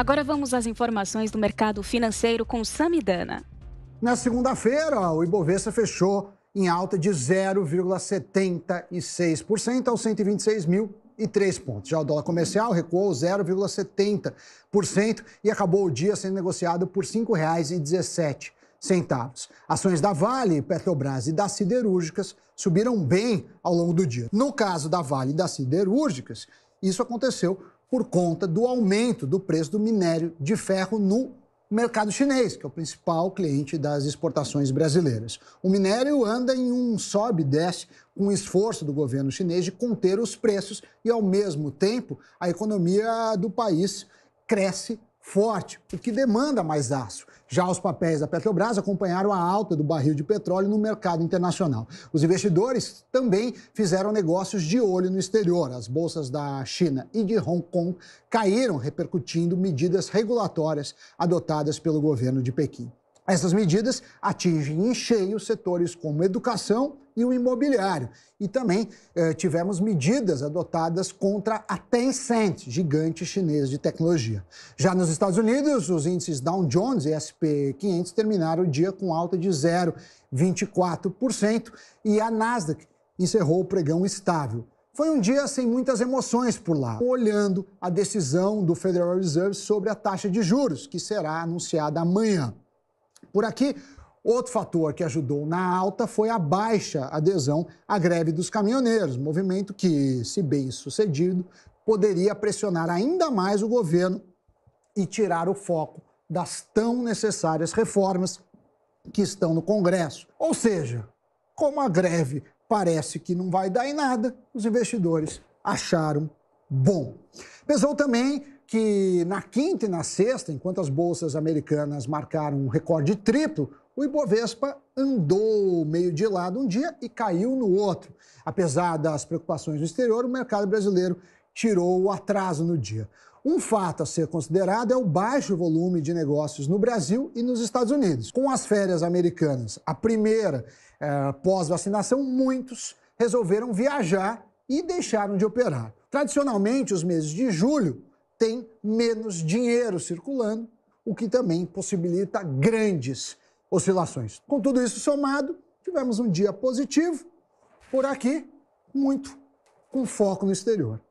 Agora vamos às informações do mercado financeiro com Samidana. Na segunda-feira, o Ibovespa fechou em alta de 0,76% aos 126.003 pontos. Já o dólar comercial recuou 0,70% e acabou o dia sendo negociado por R$ 5,17 centavos. Ações da Vale, Petrobras e das siderúrgicas subiram bem ao longo do dia. No caso da Vale e das siderúrgicas, isso aconteceu por conta do aumento do preço do minério de ferro no mercado chinês, que é o principal cliente das exportações brasileiras. O minério anda em um sobe e desce com o esforço do governo chinês de conter os preços e, ao mesmo tempo, a economia do país cresce forte, o que demanda mais aço. Já os papéis da Petrobras acompanharam a alta do barril de petróleo no mercado internacional. Os investidores também fizeram negócios de olho no exterior. As bolsas da China e de Hong Kong caíram, repercutindo medidas regulatórias adotadas pelo governo de Pequim. Essas medidas atingem em cheio setores como educação e o imobiliário. E também eh, tivemos medidas adotadas contra a Tencent, gigante chinês de tecnologia. Já nos Estados Unidos, os índices Dow Jones e SP 500 terminaram o dia com alta de 0,24% e a Nasdaq encerrou o pregão estável. Foi um dia sem muitas emoções por lá, olhando a decisão do Federal Reserve sobre a taxa de juros, que será anunciada amanhã por aqui. Outro fator que ajudou na alta foi a baixa adesão à greve dos caminhoneiros, movimento que, se bem sucedido, poderia pressionar ainda mais o governo e tirar o foco das tão necessárias reformas que estão no Congresso. Ou seja, como a greve parece que não vai dar em nada, os investidores acharam bom. Pesou também que na quinta e na sexta, enquanto as bolsas americanas marcaram um recorde triplo, o Ibovespa andou meio de lado um dia e caiu no outro. Apesar das preocupações do exterior, o mercado brasileiro tirou o atraso no dia. Um fato a ser considerado é o baixo volume de negócios no Brasil e nos Estados Unidos. Com as férias americanas, a primeira eh, pós-vacinação, muitos resolveram viajar e deixaram de operar. Tradicionalmente, os meses de julho tem menos dinheiro circulando, o que também possibilita grandes oscilações. Com tudo isso somado, tivemos um dia positivo por aqui, muito com foco no exterior.